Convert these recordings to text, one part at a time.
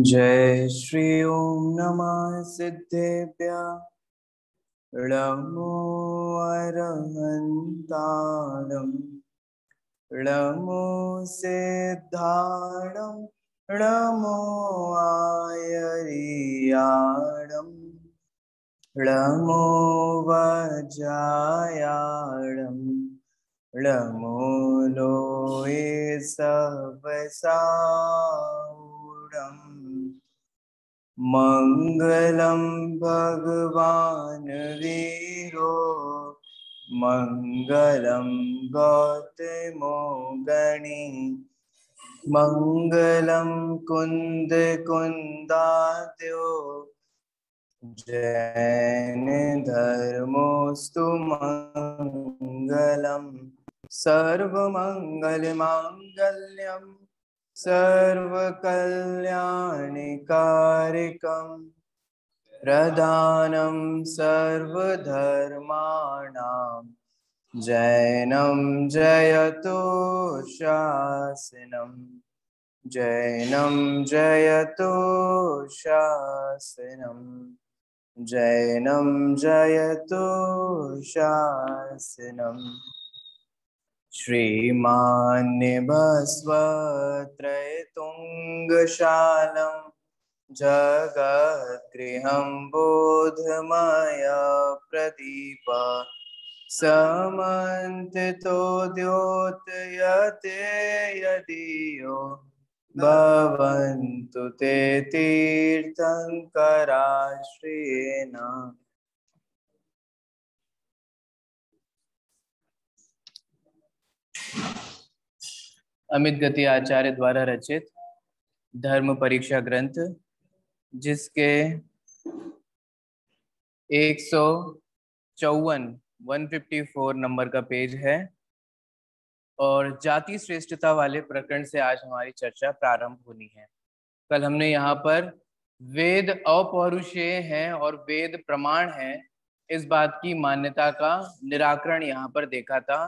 जय श्री ओम नमः सिद्धेभ्य नमो अरहन्तारं नमो सिद्धारं नमो आयरियाणं नमो वजायाणं नमो लोये सबसाणम् मङ्गलं भगवान वीरो मङ्गलं गौतमो गणि जैन कुन्दकुन्दाद्यो जैनधर्मोऽस्तु मङ्गलं सर्वमङ्गलमाङ्गल्यम् सर्वकल्याणकारिकं प्रदानं सर्वधर्माणां जैनं जयतो शासनं जैनं जयतो शासनं जैनं जयतो शासनम् श्रीमान्यभस्वत्रयतुङ्गशालं जगद्गृहं बोधमय प्रदीप समन्तो द्योतयते यदि भवन्तु ते तीर्थङ्कराश्रयेण अमित गति आचार्य द्वारा रचित धर्म परीक्षा ग्रंथ जिसके एक सौ चौवन वन फिफ्टी फोर नंबर का पेज है और जाति श्रेष्ठता वाले प्रकरण से आज हमारी चर्चा प्रारंभ होनी है कल हमने यहाँ पर वेद अपौरुषेय हैं और वेद प्रमाण है इस बात की मान्यता का निराकरण यहाँ पर देखा था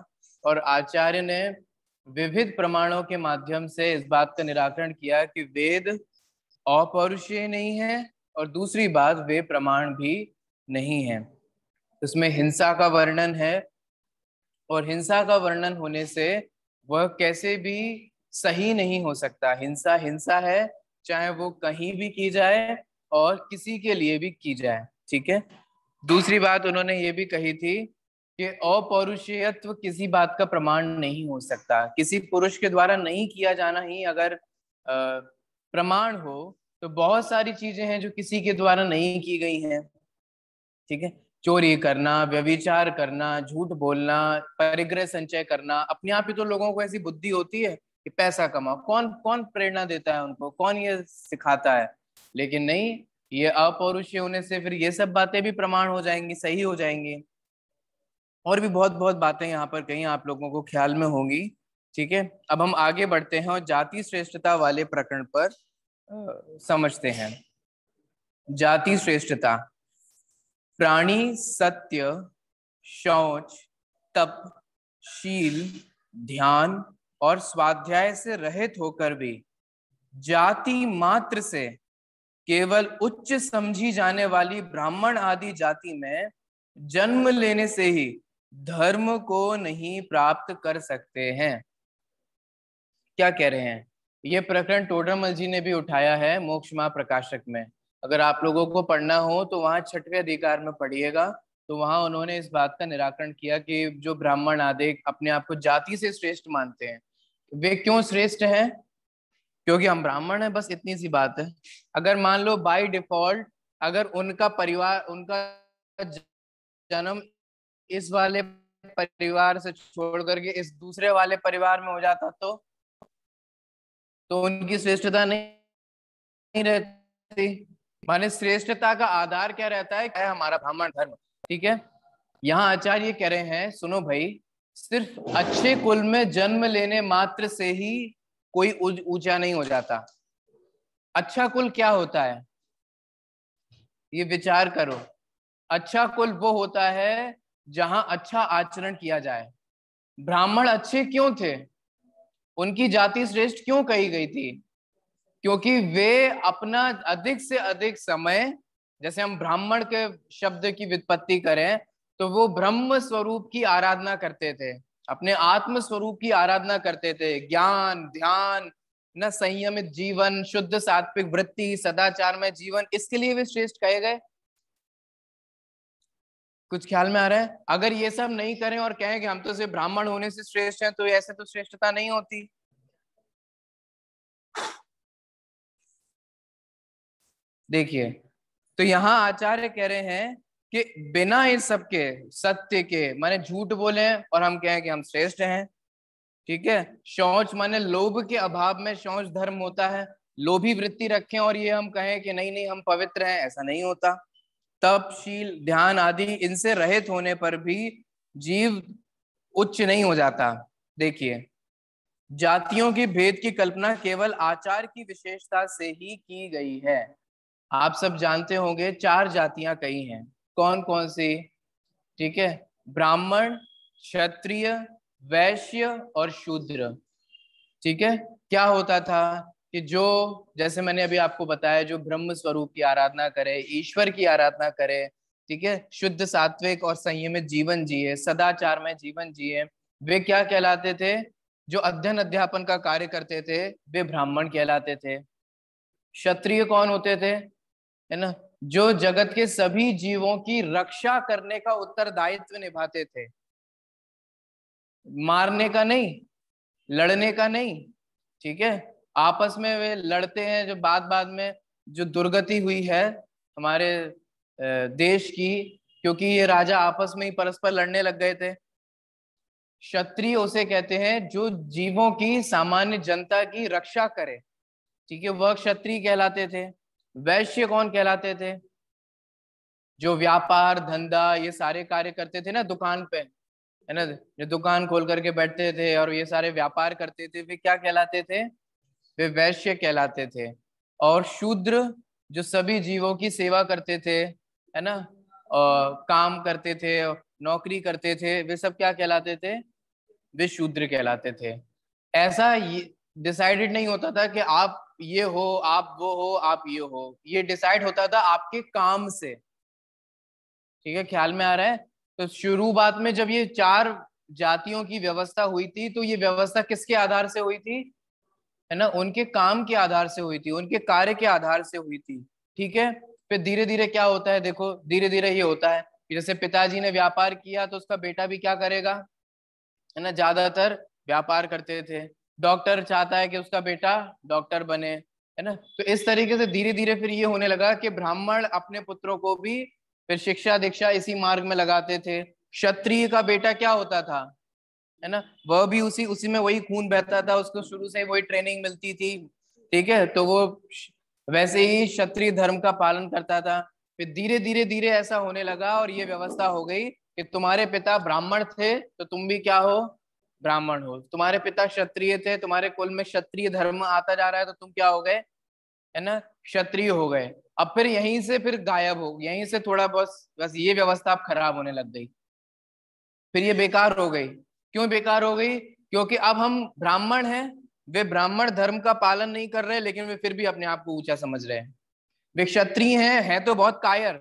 और आचार्य ने विविध प्रमाणों के माध्यम से इस बात का निराकरण किया कि वेद अपौरुषीय नहीं है और दूसरी बात वे प्रमाण भी नहीं है उसमें हिंसा का वर्णन है और हिंसा का वर्णन होने से वह कैसे भी सही नहीं हो सकता हिंसा हिंसा है चाहे वो कहीं भी की जाए और किसी के लिए भी की जाए ठीक है दूसरी बात उन्होंने ये भी कही थी कि अपौरुषेयत्व किसी बात का प्रमाण नहीं हो सकता किसी पुरुष के द्वारा नहीं किया जाना ही अगर प्रमाण हो तो बहुत सारी चीजें हैं जो किसी के द्वारा नहीं की गई हैं ठीक है चोरी करना व्यविचार करना झूठ बोलना परिग्रह संचय करना अपने आप ही तो लोगों को ऐसी बुद्धि होती है कि पैसा कमाओ कौन कौन प्रेरणा देता है उनको कौन ये सिखाता है लेकिन नहीं ये अपौरुषीय होने से फिर ये सब बातें भी प्रमाण हो जाएंगी सही हो जाएंगी और भी बहुत बहुत बातें यहाँ पर कहीं आप लोगों को ख्याल में होंगी ठीक है अब हम आगे बढ़ते हैं और जाति श्रेष्ठता वाले प्रकरण पर समझते हैं जाति श्रेष्ठता प्राणी सत्य शौच तप शील ध्यान और स्वाध्याय से रहित होकर भी जाति मात्र से केवल उच्च समझी जाने वाली ब्राह्मण आदि जाति में जन्म लेने से ही धर्म को नहीं प्राप्त कर सकते हैं क्या कह रहे हैं ये प्रकरण टोडरमल जी ने भी उठाया है मोक्ष महा प्रकाशक में अगर आप लोगों को पढ़ना हो तो वहां छठवें अधिकार में पढ़िएगा तो वहां उन्होंने इस बात का निराकरण किया कि जो ब्राह्मण आदि अपने आप को जाति से श्रेष्ठ मानते हैं वे क्यों श्रेष्ठ हैं क्योंकि हम ब्राह्मण हैं बस इतनी सी बात है अगर मान लो बाय डिफॉल्ट अगर उनका परिवार उनका जन्म इस वाले परिवार से छोड़ करके इस दूसरे वाले परिवार में हो जाता तो तो उनकी श्रेष्ठता नहीं रहती माने श्रेष्ठता का आधार क्या रहता है क्या हमारा ब्राह्मण धर्म ठीक है यहाँ आचार्य कह रहे हैं सुनो भाई सिर्फ अच्छे कुल में जन्म लेने मात्र से ही कोई ऊंचा नहीं हो जाता अच्छा कुल क्या होता है ये विचार करो अच्छा कुल वो होता है जहां अच्छा आचरण किया जाए ब्राह्मण अच्छे क्यों थे उनकी जाति श्रेष्ठ क्यों कही गई थी क्योंकि वे अपना अधिक से अधिक समय जैसे हम ब्राह्मण के शब्द की वित्पत्ति करें तो वो ब्रह्म स्वरूप की आराधना करते थे अपने आत्म स्वरूप की आराधना करते थे ज्ञान ध्यान न संयमित जीवन शुद्ध सात्विक वृत्ति सदाचार में जीवन इसके लिए वे श्रेष्ठ कहे गए कुछ ख्याल में आ रहा है अगर ये सब नहीं करें और कहें कि हम तो सिर्फ ब्राह्मण होने से श्रेष्ठ हैं तो ऐसे तो श्रेष्ठता नहीं होती देखिए तो यहाँ आचार्य कह रहे हैं कि बिना इन सब के सत्य के माने झूठ बोले और हम कहें कि हम श्रेष्ठ हैं ठीक है शौच माने लोभ के अभाव में शौच धर्म होता है लोभी वृत्ति रखें और ये हम कहें कि नहीं नहीं हम पवित्र हैं ऐसा नहीं होता तप शील ध्यान आदि इनसे रहित होने पर भी जीव उच्च नहीं हो जाता देखिए जातियों की भेद की कल्पना केवल आचार की विशेषता से ही की गई है आप सब जानते होंगे चार जातियां कई हैं कौन कौन सी ठीक है ब्राह्मण क्षत्रिय वैश्य और शूद्र ठीक है क्या होता था कि जो जैसे मैंने अभी आपको बताया जो ब्रह्म स्वरूप की आराधना करे ईश्वर की आराधना करे ठीक है शुद्ध सात्विक और संयमित जीवन जिए सदाचार में जीवन जिए वे क्या कहलाते थे जो अध्ययन अध्यापन का कार्य करते थे वे ब्राह्मण कहलाते थे क्षत्रिय कौन होते थे है ना जो जगत के सभी जीवों की रक्षा करने का उत्तरदायित्व निभाते थे मारने का नहीं लड़ने का नहीं ठीक है आपस में वे लड़ते हैं जो बाद बाद में जो दुर्गति हुई है हमारे देश की क्योंकि ये राजा आपस में ही परस्पर लड़ने लग गए थे क्षत्रिय उसे कहते हैं जो जीवों की सामान्य जनता की रक्षा करे ठीक है वह क्षत्रिय कहलाते थे वैश्य कौन कहलाते थे जो व्यापार धंधा ये सारे कार्य करते थे ना दुकान पे है ना जो दुकान खोल करके बैठते थे और ये सारे व्यापार करते थे वे क्या कहलाते थे वे वैश्य कहलाते थे और शूद्र जो सभी जीवों की सेवा करते थे है ना और काम करते थे नौकरी करते थे वे सब क्या कहलाते थे वे शूद्र कहलाते थे ऐसा डिसाइडेड नहीं होता था कि आप ये हो आप वो हो आप ये हो ये डिसाइड होता था आपके काम से ठीक है ख्याल में आ रहा है तो शुरुआत में जब ये चार जातियों की व्यवस्था हुई थी तो ये व्यवस्था किसके आधार से हुई थी है ना उनके काम के आधार से हुई थी उनके कार्य के आधार से हुई थी ठीक है फिर धीरे धीरे क्या होता है देखो धीरे धीरे ये होता है जैसे पिताजी ने व्यापार किया तो उसका बेटा भी क्या करेगा है ना ज्यादातर व्यापार करते थे डॉक्टर चाहता है कि उसका बेटा डॉक्टर बने है ना तो इस तरीके से धीरे धीरे फिर ये होने लगा कि ब्राह्मण अपने पुत्रों को भी फिर शिक्षा दीक्षा इसी मार्ग में लगाते थे क्षत्रिय का बेटा क्या होता था है ना वह भी उसी उसी में वही खून बहता था उसको शुरू से वही ट्रेनिंग मिलती थी ठीक है तो वो वैसे ही क्षत्रिय धर्म का पालन करता था फिर धीरे धीरे धीरे ऐसा होने लगा और ये व्यवस्था हो गई कि तुम्हारे पिता ब्राह्मण थे तो तुम भी क्या हो ब्राह्मण हो तुम्हारे पिता क्षत्रिय थे तुम्हारे कुल में क्षत्रिय धर्म आता जा रहा है तो तुम क्या हो गए है ना क्षत्रिय हो गए अब फिर यहीं से फिर गायब हो यहीं से थोड़ा बस बस ये व्यवस्था अब खराब होने लग गई फिर ये बेकार हो गई क्यों बेकार हो गई क्योंकि अब हम ब्राह्मण हैं वे ब्राह्मण धर्म का पालन नहीं कर रहे लेकिन वे फिर भी अपने आप को ऊंचा समझ रहे हैं वे क्षत्रिय हैं है तो बहुत कायर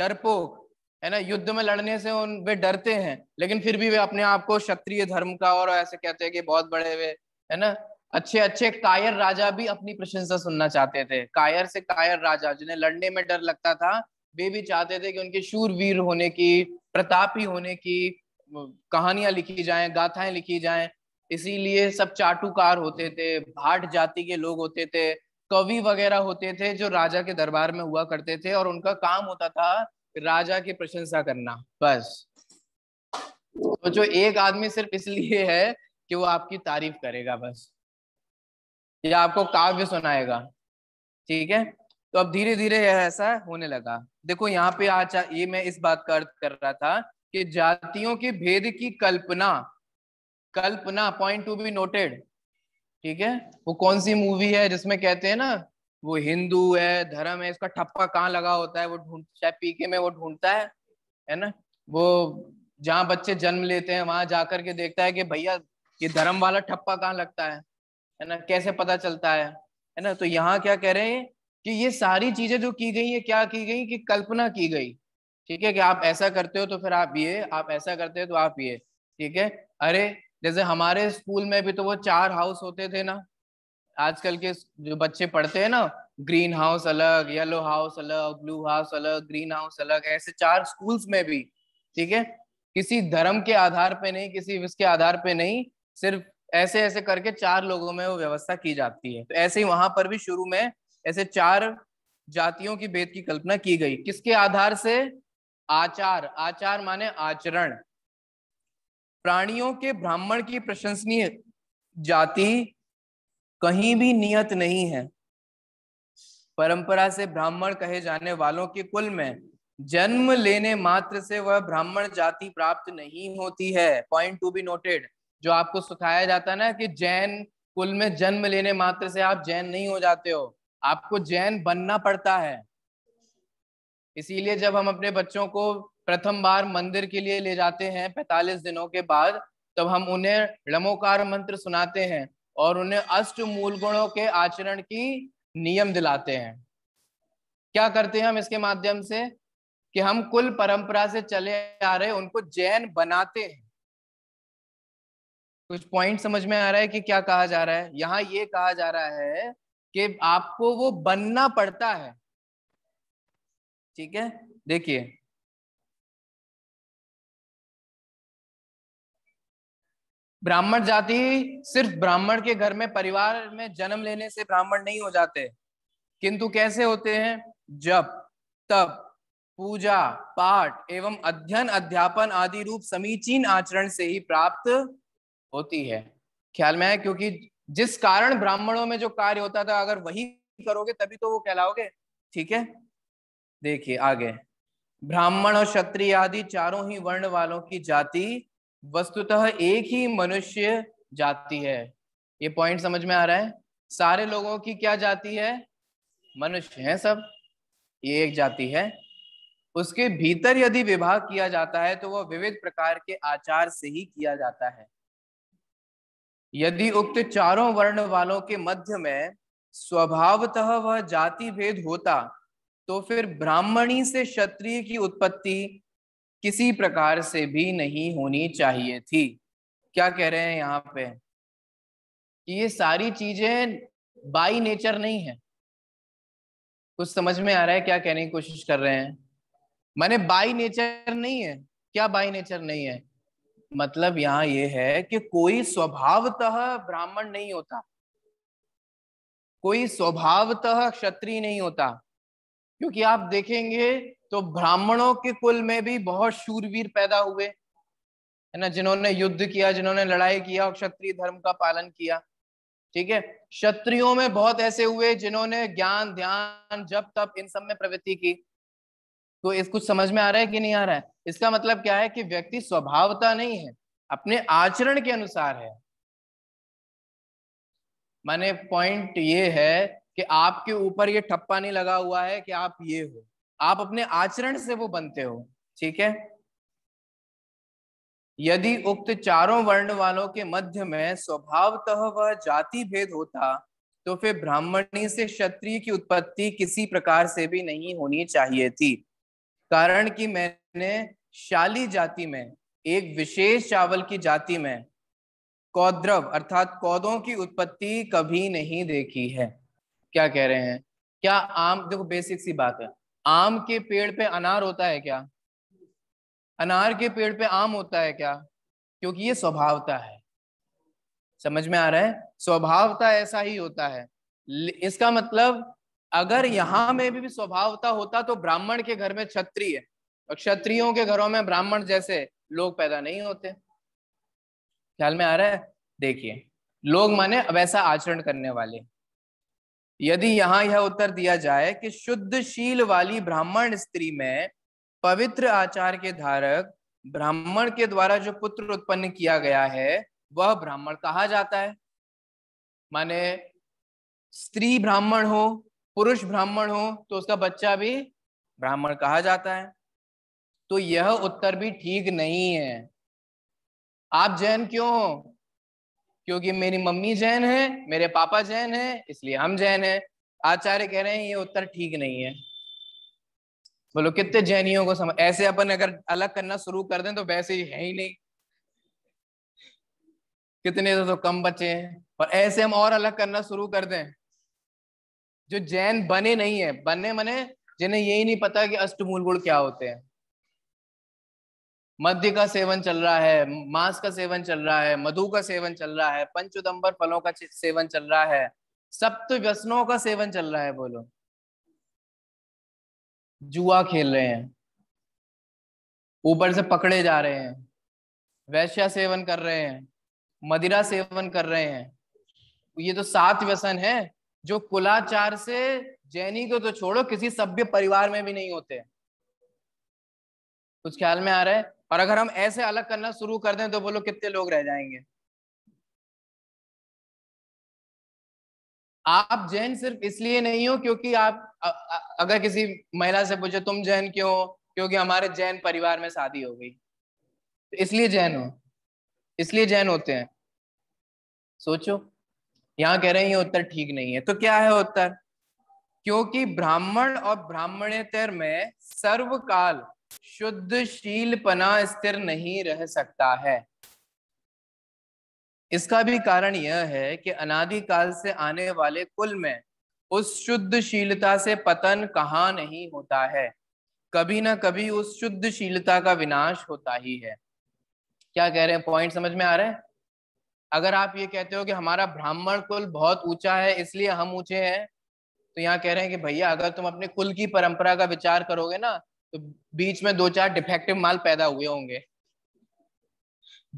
डरपोक है ना युद्ध में लड़ने से उन वे डरते हैं लेकिन फिर भी वे अपने आप को क्षत्रिय धर्म का और ऐसे कहते हैं कि बहुत बड़े वे है ना अच्छे अच्छे कायर राजा भी अपनी प्रशंसा सुनना चाहते थे कायर से कायर राजा जिन्हें लड़ने में डर लगता था वे भी चाहते थे कि उनके शूर वीर होने की प्रतापी होने की कहानियां लिखी जाएं गाथाएं लिखी जाएं इसीलिए सब चाटुकार होते थे भाट जाति के लोग होते थे कवि वगैरह होते थे जो राजा के दरबार में हुआ करते थे और उनका काम होता था राजा की प्रशंसा करना बस तो जो एक आदमी सिर्फ इसलिए है कि वो आपकी तारीफ करेगा बस या आपको काव्य सुनाएगा ठीक है तो अब धीरे धीरे ऐसा होने लगा देखो यहाँ पे आज ये मैं इस बात का अर्थ कर रहा था कि जातियों के भेद की कल्पना कल्पना पॉइंट टू बी नोटेड ठीक है वो कौन सी मूवी है जिसमें कहते हैं ना वो हिंदू है धर्म है इसका ठप्पा कहाँ लगा होता है वो ढूंढ चाहे पीके में वो ढूंढता है है ना वो जहाँ बच्चे जन्म लेते हैं वहां जाकर के देखता है कि भैया ये धर्म वाला ठप्पा कहाँ लगता है है ना कैसे पता चलता है है ना तो यहाँ क्या कह रहे हैं कि ये सारी चीजें जो की गई है क्या की गई कि कल्पना की गई ठीक है कि आप ऐसा करते हो तो फिर आप ये आप ऐसा करते हो तो आप ये ठीक है अरे जैसे हमारे स्कूल में भी तो वो चार हाउस होते थे ना आजकल के जो बच्चे पढ़ते हैं ना ग्रीन हाउस अलग येलो हाउस अलग ब्लू हाउस अलग ग्रीन हाउस अलग ऐसे चार स्कूल्स में भी ठीक है किसी धर्म के आधार पे नहीं किसी इसके आधार पे नहीं सिर्फ ऐसे ऐसे करके चार लोगों में वो व्यवस्था की जाती है तो ऐसे ही वहां पर भी शुरू में ऐसे चार जातियों की भेद की कल्पना की गई किसके आधार से आचार आचार माने आचरण प्राणियों के ब्राह्मण की प्रशंसनीय जाति कहीं भी नियत नहीं है परंपरा से ब्राह्मण कहे जाने वालों के कुल में जन्म लेने मात्र से वह ब्राह्मण जाति प्राप्त नहीं होती है पॉइंट टू बी नोटेड जो आपको सिखाया जाता है ना कि जैन कुल में जन्म लेने मात्र से आप जैन नहीं हो जाते हो आपको जैन बनना पड़ता है इसीलिए जब हम अपने बच्चों को प्रथम बार मंदिर के लिए ले जाते हैं पैतालीस दिनों के बाद तब हम उन्हें रमोकार मंत्र सुनाते हैं और उन्हें अष्ट मूल गुणों के आचरण की नियम दिलाते हैं क्या करते हैं हम इसके माध्यम से कि हम कुल परंपरा से चले आ रहे उनको जैन बनाते हैं कुछ पॉइंट समझ में आ रहा है कि क्या कहा जा रहा है यहाँ ये कहा जा रहा है कि आपको वो बनना पड़ता है ठीक है देखिए ब्राह्मण जाति सिर्फ ब्राह्मण के घर में परिवार में जन्म लेने से ब्राह्मण नहीं हो जाते किंतु कैसे होते हैं जब तब पूजा पाठ एवं अध्ययन अध्यापन आदि रूप समीचीन आचरण से ही प्राप्त होती है ख्याल में है क्योंकि जिस कारण ब्राह्मणों में जो कार्य होता था अगर वही करोगे तभी तो वो कहलाओगे ठीक है देखिए आगे ब्राह्मण और क्षत्रिय आदि चारों ही वर्ण वालों की जाति वस्तुतः एक ही मनुष्य जाति है ये पॉइंट समझ में आ रहा है सारे लोगों की क्या जाति है मनुष्य है सब ये एक जाति है उसके भीतर यदि विवाह किया जाता है तो वह विविध प्रकार के आचार से ही किया जाता है यदि उक्त चारों वर्ण वालों के मध्य में स्वभावतः वह जाति भेद होता तो फिर ब्राह्मणी से क्षत्रिय की उत्पत्ति किसी प्रकार से भी नहीं होनी चाहिए थी क्या कह रहे हैं यहाँ पे कि ये सारी चीजें बाई नेचर नहीं है कुछ समझ में आ रहा है क्या कहने की कोशिश कर रहे हैं मैंने बाई नेचर नहीं है क्या बाई नेचर नहीं है मतलब यहाँ ये है कि कोई स्वभावतः ब्राह्मण नहीं होता कोई स्वभावतः क्षत्रिय नहीं होता क्योंकि आप देखेंगे तो ब्राह्मणों के कुल में भी बहुत शूरवीर पैदा हुए है ना जिन्होंने युद्ध किया जिन्होंने लड़ाई किया और क्षत्रिय धर्म का पालन किया ठीक है क्षत्रियो में बहुत ऐसे हुए जिन्होंने ज्ञान ध्यान जब तब इन सब में प्रवृत्ति की तो इस कुछ समझ में आ रहा है कि नहीं आ रहा है इसका मतलब क्या है कि व्यक्ति स्वभावता नहीं है अपने आचरण के अनुसार है माने पॉइंट ये है कि आपके ऊपर ये ठप्पा नहीं लगा हुआ है कि आप ये हो आप अपने आचरण से वो बनते हो ठीक है यदि उक्त चारों वर्ण वालों के मध्य में स्वभावतः वह जाति भेद होता तो फिर ब्राह्मणी से क्षत्रिय की उत्पत्ति किसी प्रकार से भी नहीं होनी चाहिए थी कारण कि मैंने शाली जाति में एक विशेष चावल की जाति में कौद्रव अर्थात कौदों की उत्पत्ति कभी नहीं देखी है क्या कह रहे हैं क्या आम देखो बेसिक सी बात है आम के पेड़ पे अनार होता है क्या अनार के पेड़ पे आम होता है क्या क्योंकि ये स्वभावता है समझ में आ रहा है स्वभावता ऐसा ही होता है इसका मतलब अगर यहां में भी स्वभावता होता तो ब्राह्मण के घर में क्षत्रिय और क्षत्रियों के घरों में ब्राह्मण जैसे लोग पैदा नहीं होते ख्याल में आ रहा है देखिए लोग माने वैसा आचरण करने वाले यदि यहाँ यह उत्तर दिया जाए कि शुद्ध शील वाली ब्राह्मण स्त्री में पवित्र आचार के धारक ब्राह्मण के द्वारा जो पुत्र उत्पन्न किया गया है वह ब्राह्मण कहा जाता है माने स्त्री ब्राह्मण हो पुरुष ब्राह्मण हो तो उसका बच्चा भी ब्राह्मण कहा जाता है तो यह उत्तर भी ठीक नहीं है आप जैन क्यों हो क्योंकि मेरी मम्मी जैन है मेरे पापा जैन है इसलिए हम जैन है आचार्य कह रहे हैं ये उत्तर ठीक नहीं है बोलो कितने जैनियों को समझ ऐसे अपन अगर अलग करना शुरू कर दें तो वैसे ही है ही नहीं कितने तो, तो कम बचे हैं और ऐसे हम और अलग करना शुरू कर दें जो जैन बने नहीं है बने मने जिन्हें यही नहीं पता कि अष्टमूल गुण क्या होते हैं मध्य का सेवन चल रहा है मांस का सेवन चल रहा है मधु का सेवन चल रहा है पंचोदम्बर फलों का सेवन चल रहा है सप्त व्यसनों का सेवन चल रहा है बोलो जुआ खेल रहे हैं ऊपर से पकड़े जा रहे हैं वैश्या सेवन कर रहे हैं मदिरा सेवन कर रहे हैं ये तो सात व्यसन है जो कुलाचार से जैनी को तो छोड़ो किसी सभ्य परिवार में भी नहीं होते कुछ ख्याल में आ रहा है और अगर हम ऐसे अलग करना शुरू कर दें तो बोलो कितने लोग रह जाएंगे आप जैन सिर्फ इसलिए नहीं हो क्योंकि आप अगर किसी महिला से पूछे तुम जैन क्यों हो क्योंकि हमारे जैन परिवार में शादी हो गई तो इसलिए जैन हो इसलिए जैन होते हैं सोचो यहाँ कह रहे हैं ये उत्तर ठीक नहीं है तो क्या है उत्तर क्योंकि ब्राह्मण और ब्राह्मणेतर में सर्वकाल शुद्ध शील पना स्थिर नहीं रह सकता है इसका भी कारण यह है कि अनादिकाल से आने वाले कुल में उस शुद्ध शीलता से पतन कहाँ नहीं होता है कभी ना कभी उस शुद्ध शीलता का विनाश होता ही है क्या कह रहे हैं पॉइंट समझ में आ रहा है अगर आप ये कहते हो कि हमारा ब्राह्मण कुल बहुत ऊंचा है इसलिए हम ऊंचे हैं तो यहाँ कह रहे हैं कि भैया अगर तुम अपने कुल की परंपरा का विचार करोगे ना तो बीच में दो चार डिफेक्टिव माल पैदा हुए होंगे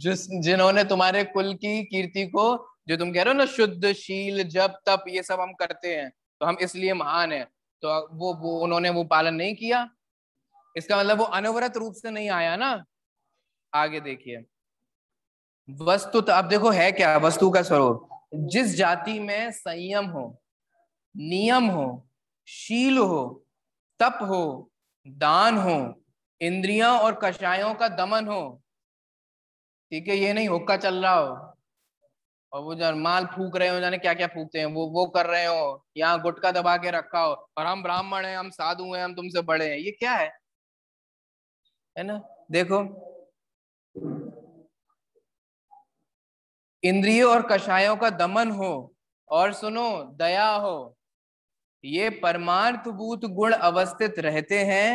जिस जिन्होंने तुम्हारे कुल की कीर्ति को जो तुम कह रहे हो ना शुद्ध शील जब तप ये सब हम करते हैं तो हम इसलिए महान है तो वो वो उन्होंने वो पालन नहीं किया इसका मतलब वो अनवरत रूप से नहीं आया ना आगे देखिए वस्तु तो अब देखो है क्या वस्तु का स्वरूप जिस जाति में संयम हो नियम हो शील हो तप हो दान हो इंद्रियां और कषायों का दमन हो ठीक है ये नहीं हुक्का चल रहा हो और वो जो माल फूक रहे हो जाने क्या क्या फूकते हैं वो वो कर रहे हो यहाँ गुटका दबा के रखा हो और हम ब्राह्मण हैं हम साधु हैं हम तुमसे बड़े हैं ये क्या है है ना देखो इंद्रियों और कषायों का दमन हो और सुनो दया हो ये परमार्थभूत गुण अवस्थित रहते हैं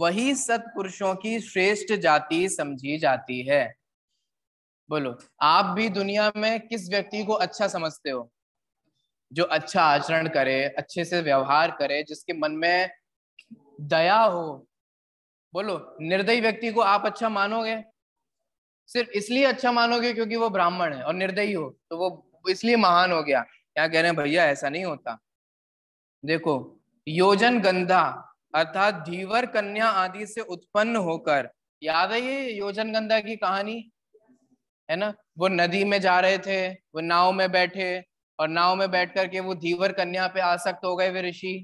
वही सत्पुरुषों की श्रेष्ठ जाति समझी जाती है बोलो आप भी दुनिया में किस व्यक्ति को अच्छा समझते हो जो अच्छा आचरण करे अच्छे से व्यवहार करे जिसके मन में दया हो बोलो निर्दयी व्यक्ति को आप अच्छा मानोगे सिर्फ इसलिए अच्छा मानोगे क्योंकि वो ब्राह्मण है और निर्दयी हो तो वो इसलिए महान हो गया क्या कह रहे हैं भैया ऐसा नहीं होता देखो योजन गंधा अर्थात धीवर कन्या आदि से उत्पन्न होकर याद है ये योजन गंधा की कहानी है ना वो नदी में जा रहे थे वो नाव में बैठे और नाव में बैठ करके वो धीवर कन्या पे आसक्त हो गए वे ऋषि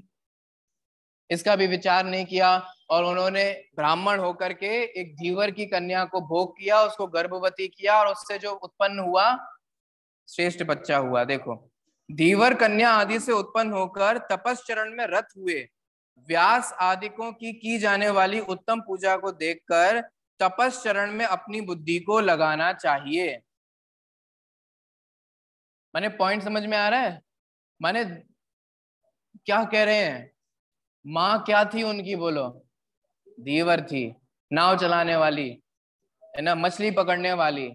इसका भी विचार नहीं किया और उन्होंने ब्राह्मण होकर के एक धीवर की कन्या को भोग किया उसको गर्भवती किया और उससे जो उत्पन्न हुआ श्रेष्ठ बच्चा हुआ देखो धीवर कन्या आदि से उत्पन्न होकर तपस्रण में रथ हुए व्यास आदिकों की की जाने वाली उत्तम पूजा को देखकर तपस्रण में अपनी बुद्धि को लगाना चाहिए माने पॉइंट समझ में आ रहा है माने क्या कह रहे हैं माँ क्या थी उनकी बोलो धीवर थी नाव चलाने वाली है ना मछली पकड़ने वाली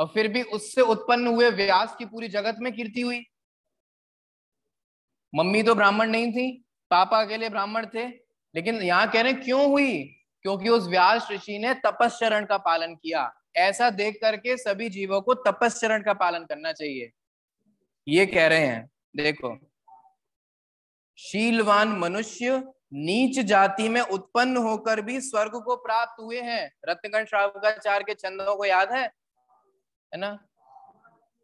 और फिर भी उससे उत्पन्न हुए व्यास की पूरी जगत में कीर्ति हुई मम्मी तो ब्राह्मण नहीं थी पापा के लिए ब्राह्मण थे लेकिन यहाँ कह रहे क्यों हुई क्योंकि उस व्यास ऋषि ने तपस्रण का पालन किया ऐसा देख करके सभी जीवों को तपस्रण का पालन करना चाहिए ये कह रहे हैं देखो शीलवान मनुष्य नीच जाति में उत्पन्न होकर भी स्वर्ग को प्राप्त हुए हैं रत्नगण श्रावकाचार्य के छंदों को याद है है ना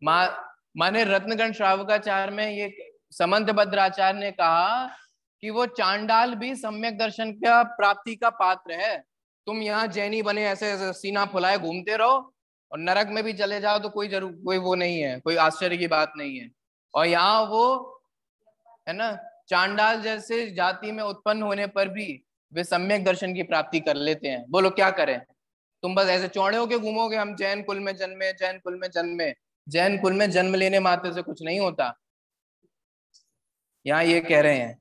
मा माने रत्नगण श्रावकाचार्य में ये समंत भद्राचार्य ने कहा कि वो चांडाल भी सम्यक दर्शन का प्राप्ति का पात्र है तुम यहाँ जैनी बने ऐसे सीना फुलाए घूमते रहो और नरक में भी चले जाओ तो कोई जरूर कोई वो नहीं है कोई आश्चर्य की बात नहीं है और यहाँ वो है ना चांडाल जैसे जाति में उत्पन्न होने पर भी वे सम्यक दर्शन की प्राप्ति कर लेते हैं बोलो क्या करें तुम बस ऐसे चौड़े होके घूमोगे हम जैन कुल में जन्मे जैन कुल में जन्मे जैन कुल में जन्म लेने मात्र से कुछ नहीं होता यहाँ ये कह रहे हैं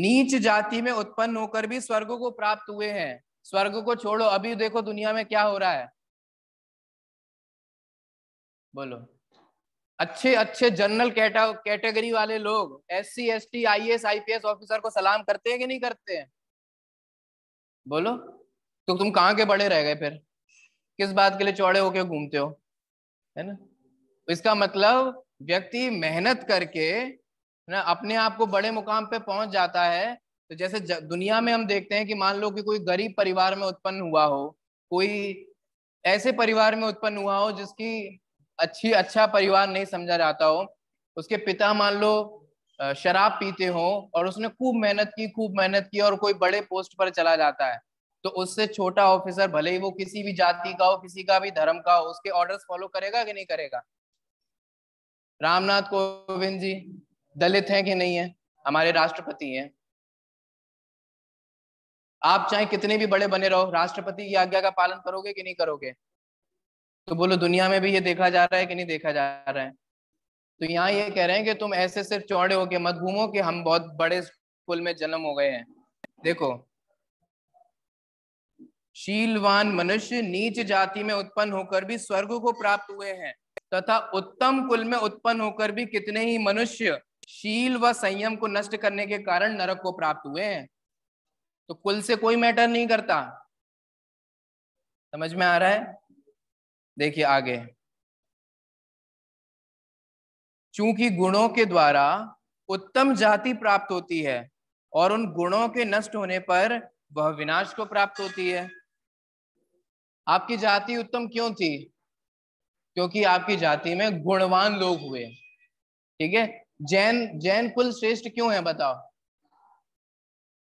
नीच जाति में उत्पन्न होकर भी स्वर्ग को प्राप्त हुए हैं स्वर्ग को छोड़ो अभी देखो दुनिया में क्या हो रहा है बोलो अच्छे अच्छे जनरल कैटेगरी वाले लोग S C S T I S I P S officer को सलाम करते हैं कि नहीं करते हैं बोलो तो तुम कहाँ के बड़े रह गए फिर किस बात के लिए चौड़े होके घूमते हो है ना तो इसका मतलब व्यक्ति मेहनत करके ना अपने आप को बड़े मुकाम पे पहुंच जाता है तो जैसे ज, दुनिया में हम देखते हैं कि मान लो कि कोई गरीब परिवार में उत्पन्न हुआ हो कोई ऐसे परिवार में उत्पन्न हुआ हो जिसकी अच्छी अच्छा परिवार नहीं समझा जाता हो उसके पिता मान लो शराब पीते हो और उसने खूब मेहनत की खूब मेहनत की और कोई बड़े पोस्ट पर चला जाता है तो उससे छोटा ऑफिसर भले ही वो किसी भी जाति का हो किसी का भी धर्म का हो उसके ऑर्डर्स फॉलो करेगा कि नहीं करेगा रामनाथ कोविंद जी दलित हैं कि नहीं है हमारे राष्ट्रपति हैं आप चाहे कितने भी बड़े बने रहो राष्ट्रपति की आज्ञा का पालन करोगे कि नहीं करोगे तो बोलो दुनिया में भी ये देखा जा रहा है कि नहीं देखा जा रहा है तो यहाँ ये कह रहे हैं कि तुम ऐसे सिर्फ चौड़े हो गए मत घूमो कि हम बहुत बड़े स्कूल में जन्म हो गए हैं देखो शीलवान मनुष्य नीच जाति में उत्पन्न होकर भी स्वर्ग को प्राप्त हुए हैं तथा उत्तम कुल में उत्पन्न होकर भी कितने ही मनुष्य शील व संयम को नष्ट करने के कारण नरक को प्राप्त हुए हैं तो कुल से कोई मैटर नहीं करता समझ में आ रहा है देखिए आगे चूंकि गुणों के द्वारा उत्तम जाति प्राप्त होती है और उन गुणों के नष्ट होने पर वह विनाश को प्राप्त होती है आपकी जाति उत्तम क्यों थी क्योंकि आपकी जाति में गुणवान लोग हुए ठीक है जैन जैन कुल श्रेष्ठ क्यों है बताओ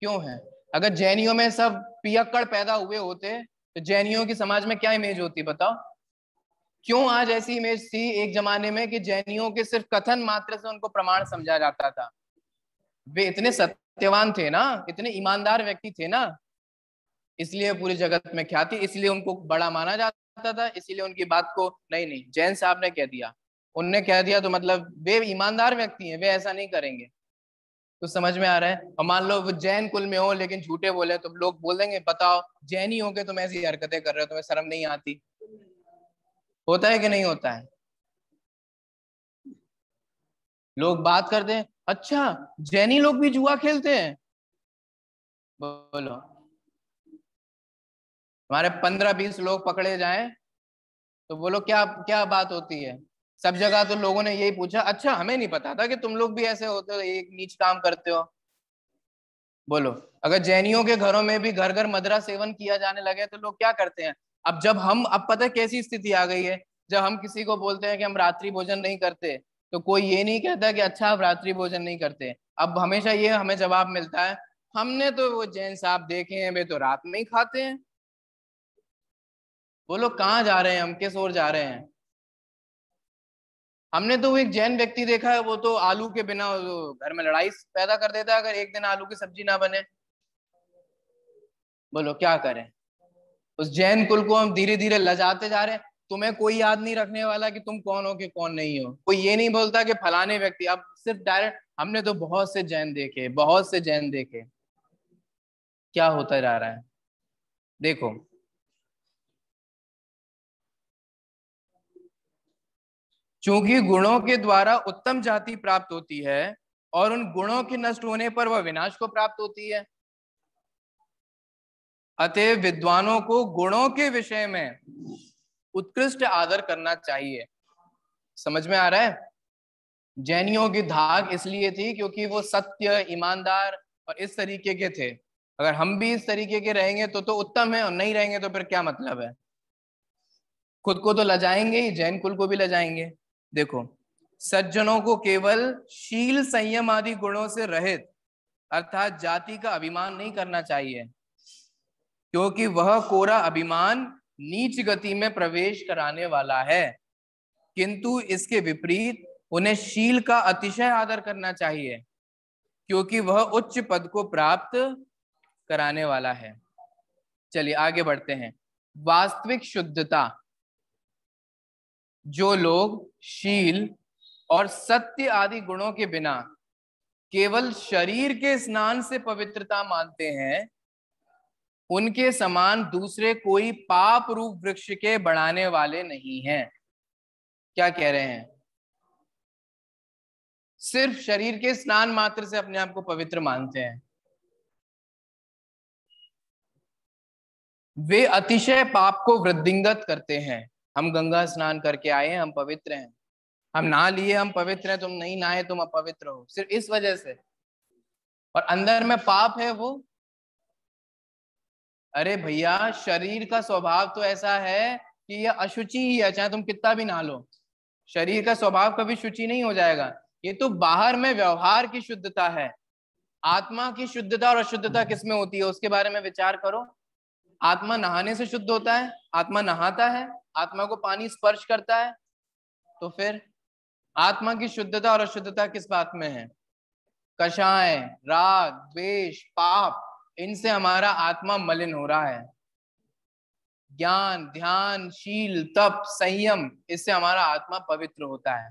क्यों है अगर जैनियों में सब पियक्कड़ पैदा हुए होते तो जैनियों की समाज में क्या इमेज होती बताओ क्यों आज ऐसी इमेज थी एक जमाने में कि जैनियों के सिर्फ कथन मात्र से उनको प्रमाण समझा जाता था वे इतने सत्यवान थे ना इतने ईमानदार व्यक्ति थे ना इसलिए पूरी जगत में ख्याति इसलिए उनको बड़ा माना जाता था इसीलिए उनकी बात को नहीं नहीं जैन साहब ने कह दिया उनने कह दिया तो मतलब वे ईमानदार व्यक्ति हैं वे ऐसा नहीं करेंगे तो समझ में आ रहा है और मान लो वो जैन कुल में हो लेकिन झूठे बोले तो लोग बोल देंगे बताओ जैन ही हो गए तुम ऐसी हरकतें कर रहे हो तुम्हें शर्म नहीं आती होता है कि नहीं होता है लोग बात करते हैं अच्छा जैनी लोग भी जुआ खेलते हैं बोलो हमारे पंद्रह बीस लोग पकड़े जाएं तो बोलो क्या क्या बात होती है सब जगह तो लोगों ने यही पूछा अच्छा हमें नहीं पता था कि तुम लोग भी ऐसे होते हो एक नीच काम करते हो बोलो अगर जैनियों के घरों में भी घर घर मदरा सेवन किया जाने लगे तो लोग क्या करते हैं अब जब हम अब पता कैसी स्थिति आ गई है जब हम किसी को बोलते हैं कि हम रात्रि भोजन नहीं करते तो कोई ये नहीं कहता कि अच्छा आप रात्रि भोजन नहीं करते अब हमेशा ये हमें जवाब मिलता है हमने तो वो जैन साहब देखे हैं वे तो रात में ही खाते हैं वो लोग कहाँ जा रहे हैं हम किस ओर जा रहे हैं हमने तो एक जैन व्यक्ति देखा है वो तो आलू के बिना घर में लड़ाई पैदा कर देता है अगर एक दिन आलू की सब्जी ना बने बोलो क्या करें उस जैन कुल को हम धीरे धीरे लजाते जा रहे हैं तुम्हें कोई याद नहीं रखने वाला कि तुम कौन हो कि कौन नहीं हो कोई ये नहीं बोलता कि फलाने व्यक्ति अब सिर्फ डायरेक्ट हमने तो बहुत से जैन देखे बहुत से जैन देखे क्या होता जा रहा है देखो चूंकि गुणों के द्वारा उत्तम जाति प्राप्त होती है और उन गुणों के नष्ट होने पर वह विनाश को प्राप्त होती है अतः विद्वानों को गुणों के विषय में उत्कृष्ट आदर करना चाहिए समझ में आ रहा है जैनियों की धाक इसलिए थी क्योंकि वो सत्य ईमानदार और इस तरीके के थे अगर हम भी इस तरीके के रहेंगे तो तो उत्तम है और नहीं रहेंगे तो फिर क्या मतलब है खुद को तो लजाएंगे ही जैन कुल को भी लजाएंगे देखो सज्जनों को केवल शील संयम आदि गुणों से रहित अर्थात जाति का अभिमान नहीं करना चाहिए क्योंकि वह कोरा अभिमान नीच गति में प्रवेश कराने वाला है किंतु इसके विपरीत उन्हें शील का अतिशय आदर करना चाहिए क्योंकि वह उच्च पद को प्राप्त कराने वाला है चलिए आगे बढ़ते हैं वास्तविक शुद्धता जो लोग शील और सत्य आदि गुणों के बिना केवल शरीर के स्नान से पवित्रता मानते हैं उनके समान दूसरे कोई पाप रूप वृक्ष के बढ़ाने वाले नहीं हैं क्या कह रहे हैं सिर्फ शरीर के स्नान मात्र से अपने आप को पवित्र मानते हैं वे अतिशय पाप को वृद्धिंगत करते हैं हम गंगा स्नान करके आए हैं हम पवित्र हैं हम नहा लिए हम पवित्र हैं तुम नहीं नहाए तुम अपवित्र हो सिर्फ इस वजह से और अंदर में पाप है वो अरे भैया शरीर का स्वभाव तो ऐसा है कि यह अशुचि ही है चाहे तुम कितना भी नहा लो शरीर का स्वभाव कभी शुचि नहीं हो जाएगा ये तो बाहर में व्यवहार की शुद्धता है आत्मा की शुद्धता और अशुद्धता किसमें होती है उसके बारे में विचार करो आत्मा नहाने से शुद्ध होता है आत्मा नहाता है आत्मा को पानी स्पर्श करता है तो फिर आत्मा की शुद्धता और अशुद्धता किस बात में है कषाय राग द्वेश पाप इनसे हमारा आत्मा मलिन हो रहा है ज्ञान ध्यान शील तप संयम इससे हमारा आत्मा पवित्र होता है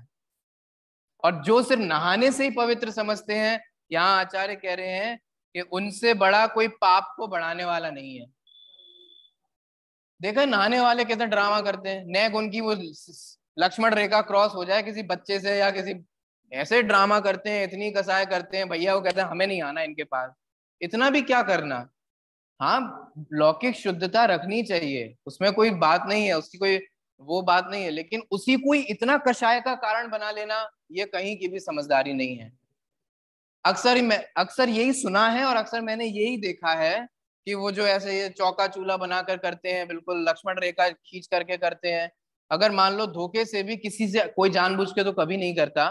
और जो सिर्फ नहाने से ही पवित्र समझते हैं यहाँ आचार्य कह रहे हैं कि उनसे बड़ा कोई पाप को बढ़ाने वाला नहीं है देखे नहाने वाले कितना ड्रामा करते हैं नेक उनकी वो लक्ष्मण रेखा क्रॉस हो जाए किसी बच्चे से या किसी ऐसे ड्रामा करते हैं इतनी कसाय करते हैं भैया वो कहते हैं हमें नहीं आना इनके पास इतना भी क्या करना हाँ लौकिक शुद्धता रखनी चाहिए उसमें कोई बात नहीं है उसकी कोई वो बात नहीं है लेकिन उसी को ही इतना कषाय का कारण बना लेना ये कहीं की भी समझदारी नहीं है अक्सर मैं अक्सर यही सुना है और अक्सर मैंने यही देखा है कि वो जो ऐसे ये चौका चूल्हा बनाकर करते हैं बिल्कुल लक्ष्मण रेखा खींच करके करते हैं अगर मान लो धोखे से भी किसी से कोई जानबूझ के तो कभी नहीं करता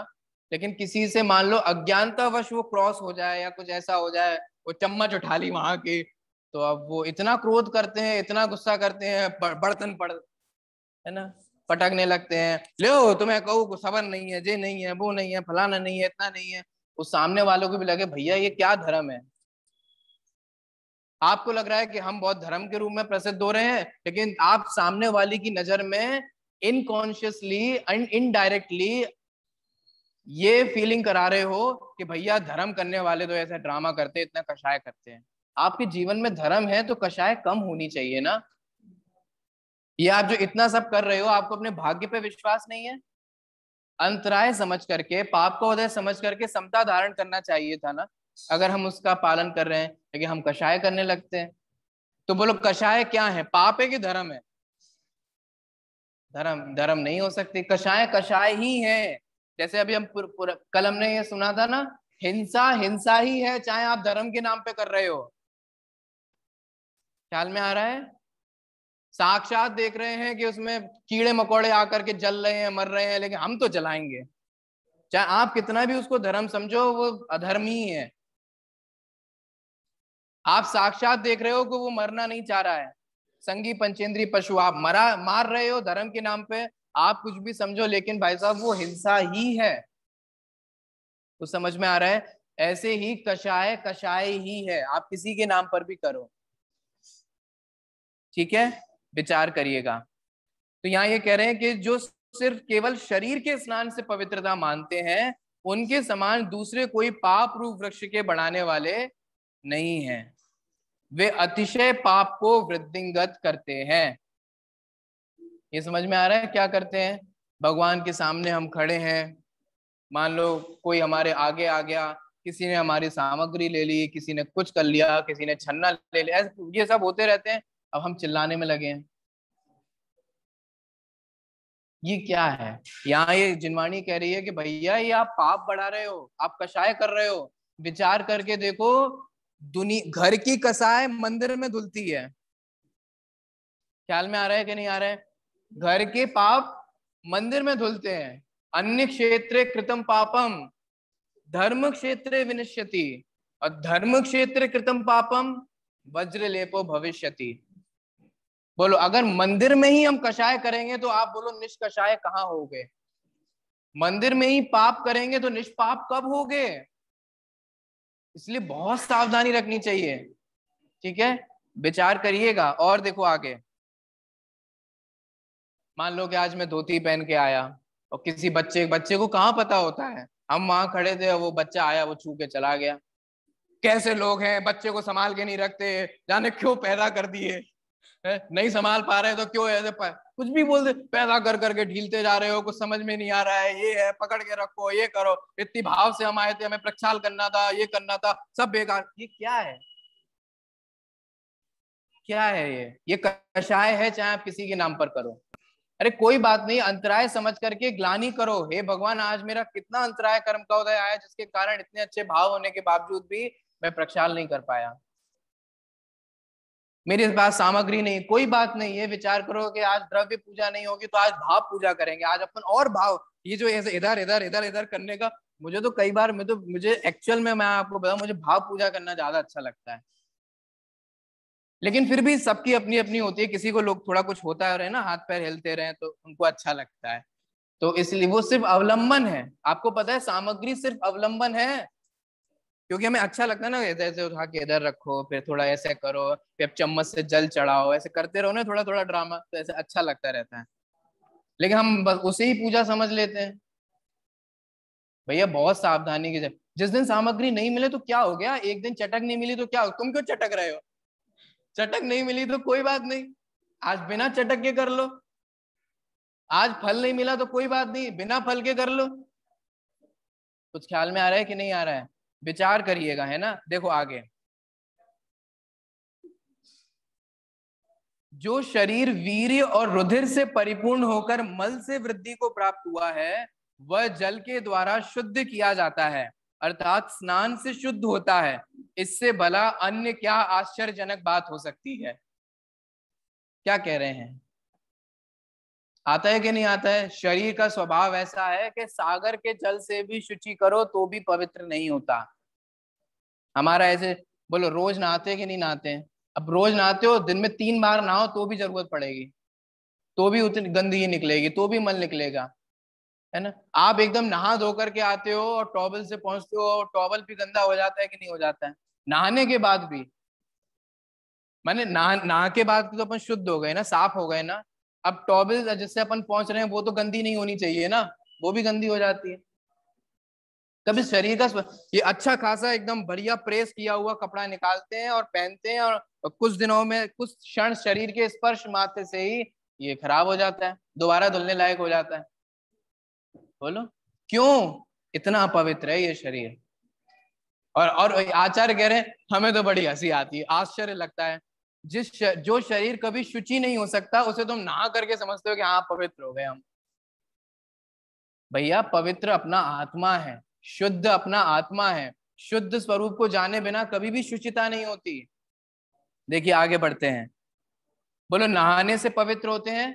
लेकिन किसी से मान लो अज्ञानतावश वो क्रॉस हो जाए या कुछ ऐसा हो जाए वो चम्मच उठा ली वहां की तो अब वो इतना क्रोध करते हैं इतना गुस्सा करते हैं बर्तन पड़ है ना पटकने लगते हैं ले तुम्हें कहू को सबर नहीं है जे नहीं है वो नहीं है फलाना नहीं है इतना नहीं है उस सामने वालों को भी लगे भैया ये क्या धर्म है आपको लग रहा है कि हम बहुत धर्म के रूप में प्रसिद्ध हो रहे हैं लेकिन आप सामने वाली की नजर में इनकॉन्शियसली एंड इनडायरेक्टली ये फीलिंग करा रहे हो कि भैया धर्म करने वाले तो ऐसे ड्रामा करते इतना कषाय करते हैं आपके जीवन में धर्म है तो कषाय कम होनी चाहिए ना ये आप जो इतना सब कर रहे हो आपको अपने भाग्य पे विश्वास नहीं है अंतराय समझ करके पाप को उदय समझ करके समता धारण करना चाहिए था ना अगर हम उसका पालन कर रहे हैं लेकिन हम कषाय करने लगते हैं तो बोलो कषाय क्या है पाप है कि धर्म है धर्म धर्म नहीं हो सकती कषाय कषाय ही है जैसे अभी हम पुर, पुर, कल हमने ये सुना था ना हिंसा हिंसा ही है चाहे आप धर्म के नाम पे कर रहे हो ख्याल में आ रहा है साक्षात देख रहे हैं कि उसमें कीड़े मकोड़े आकर के जल रहे हैं मर रहे हैं लेकिन हम तो जलाएंगे चाहे आप कितना भी उसको धर्म समझो वो अधर्म ही है आप साक्षात देख रहे हो कि वो मरना नहीं चाह रहा है संगी पंचेंद्री पशु आप मरा मार रहे हो धर्म के नाम पे आप कुछ भी समझो लेकिन भाई साहब वो हिंसा ही है तो समझ में आ रहा है ऐसे ही कषाय कषाय ही है आप किसी के नाम पर भी करो ठीक है विचार करिएगा तो यहाँ ये कह रहे हैं कि जो सिर्फ केवल शरीर के स्नान से पवित्रता मानते हैं उनके समान दूसरे कोई पाप रूप वृक्ष के बढ़ाने वाले नहीं हैं वे अतिशय पाप को वृद्धिंगत करते हैं ये समझ में आ रहा है क्या करते हैं भगवान के सामने हम खड़े हैं मान लो कोई हमारे आगे आ गया किसी ने हमारी सामग्री ले ली किसी ने कुछ कर लिया किसी ने छन्ना ले लिया ये सब होते रहते हैं अब हम चिल्लाने में लगे हैं ये क्या है यहाँ ये जिनवाणी कह रही है कि भैया ये आप पाप बढ़ा रहे हो आप कषाय कर रहे हो विचार करके देखो दुनिया घर की कसाय मंदिर में धुलती है ख्याल में आ रहा है कि नहीं आ रहा है घर के पाप मंदिर में धुलते हैं अन्य क्षेत्र कृतम पापम धर्म क्षेत्र विनिश्यति और धर्म क्षेत्र कृतम पापम वज्र लेपो भविष्यति बोलो अगर मंदिर में ही हम कषाय करेंगे तो आप बोलो निष्कषाय कहाँ हो गए मंदिर में ही पाप करेंगे तो निष्पाप कब हो गए इसलिए बहुत सावधानी रखनी चाहिए ठीक है विचार करिएगा और देखो आगे मान लो कि आज मैं धोती पहन के आया और किसी बच्चे बच्चे को कहाँ पता होता है हम वहां खड़े थे वो बच्चा आया वो छू के चला गया कैसे लोग हैं बच्चे को संभाल के नहीं रखते जाने क्यों पैदा कर दिए है नहीं संभाल पा रहे तो क्यों ऐसे कुछ भी बोल दे पैदा कर करके ढीलते जा रहे हो कुछ समझ में नहीं आ रहा है ये है पकड़ के रखो ये करो इतनी भाव से हम आए थे हमें प्रक्षाल करना था ये करना था सब बेकार ये क्या है क्या है ये ये कषाय है चाहे आप किसी के नाम पर करो अरे कोई बात नहीं अंतराय समझ करके ग्लानी करो हे भगवान आज मेरा कितना अंतराय कर्म का उदय आया जिसके कारण इतने अच्छे भाव होने के बावजूद भी मैं प्रक्षाल नहीं कर पाया मेरे पास सामग्री नहीं कोई बात नहीं है विचार करो कि आज द्रव्य पूजा नहीं होगी तो आज भाव पूजा करेंगे आज अपन और भाव ये जो इधर इधर इधर इधर करने का मुझे तो कई बार मैं तो मुझे एक्चुअल में मैं आपको बताऊं मुझे भाव पूजा करना ज्यादा अच्छा लगता है लेकिन फिर भी सबकी अपनी अपनी होती है किसी को लोग थोड़ा कुछ होता है ना हाथ पैर हिलते रहे तो उनको अच्छा लगता है तो इसलिए वो सिर्फ अवलंबन है आपको पता है सामग्री सिर्फ अवलंबन है क्योंकि हमें अच्छा लगता है ना इधर से उठा के इधर रखो फिर थोड़ा ऐसे करो फिर चम्मच से जल चढ़ाओ ऐसे करते रहो ना थोड़ा थोड़ा ड्रामा तो ऐसे अच्छा लगता रहता है लेकिन हम बस उसे ही पूजा समझ लेते हैं भैया बहुत सावधानी की जिस दिन सामग्री नहीं मिले तो क्या हो गया एक दिन चटक नहीं मिली तो क्या हो तुम क्यों चटक रहे हो चटक नहीं मिली तो कोई बात नहीं आज बिना चटक के कर लो आज फल नहीं मिला तो कोई बात नहीं बिना फल के कर लो कुछ ख्याल में आ रहा है कि नहीं आ रहा है विचार करिएगा है ना देखो आगे जो शरीर वीर्य और रुधिर से परिपूर्ण होकर मल से वृद्धि को प्राप्त हुआ है वह जल के द्वारा शुद्ध किया जाता है अर्थात स्नान से शुद्ध होता है इससे भला अन्य क्या आश्चर्यजनक बात हो सकती है क्या कह रहे हैं आता है कि नहीं आता है शरीर का स्वभाव ऐसा है कि सागर के जल से भी शुचि करो तो भी पवित्र नहीं होता हमारा ऐसे बोलो रोज नहाते कि नहीं नहाते अब रोज नहाते हो दिन में तीन बार नहाओ तो भी जरूरत पड़ेगी तो भी उतनी गंदगी निकलेगी तो भी मल निकलेगा है ना आप एकदम नहा धो करके आते हो और टॉवल से पहुंचते हो और टॉवल भी गंदा हो जाता है कि नहीं हो जाता है नहाने के बाद भी मैंने नहा नहा के बाद तो अपन शुद्ध हो गए ना साफ हो गए ना अब टॉबिल जिससे अपन पहुंच रहे हैं वो तो गंदी नहीं होनी चाहिए ना वो भी गंदी हो जाती है कभी शरीर का ये अच्छा खासा एकदम बढ़िया प्रेस किया हुआ कपड़ा निकालते हैं और पहनते हैं और कुछ दिनों में कुछ क्षण शरीर के स्पर्श मात्र से ही ये खराब हो जाता है दोबारा धुलने लायक हो जाता है बोलो क्यों इतना अपवित्र है ये शरीर और और आचार्य कह रहे हैं हमें तो बड़ी हंसी आती है आश्चर्य लगता है जिस जो शरीर कभी शुचि नहीं हो सकता उसे तुम नहा करके समझते हो कि हाँ पवित्र हो गए हम भैया पवित्र अपना आत्मा है शुद्ध अपना आत्मा है शुद्ध स्वरूप को जाने बिना कभी भी शुचिता नहीं होती देखिए आगे बढ़ते हैं बोलो नहाने से पवित्र होते हैं